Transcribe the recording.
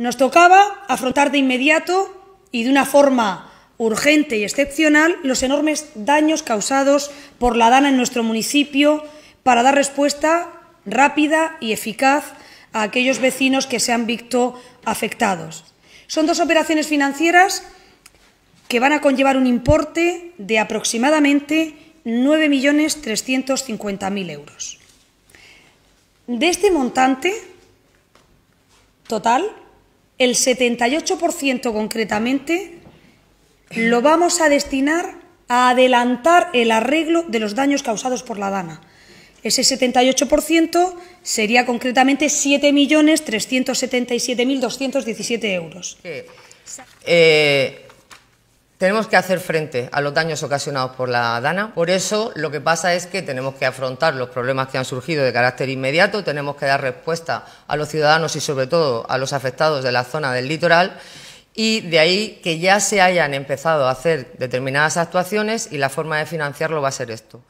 Nos tocaba afrontar de inmediato y de una forma urgente y excepcional los enormes daños causados por la dana en nuestro municipio para dar respuesta rápida y eficaz a aquellos vecinos que se han visto afectados. Son dos operaciones financieras que van a conllevar un importe de aproximadamente 9.350.000 euros. De este montante total, el 78% concretamente lo vamos a destinar a adelantar el arreglo de los daños causados por la dana. Ese 78% sería concretamente 7.377.217 euros. Eh, tenemos que hacer frente a los daños ocasionados por la dana. Por eso lo que pasa es que tenemos que afrontar los problemas que han surgido de carácter inmediato, tenemos que dar respuesta a los ciudadanos y sobre todo a los afectados de la zona del litoral y de ahí que ya se hayan empezado a hacer determinadas actuaciones y la forma de financiarlo va a ser esto.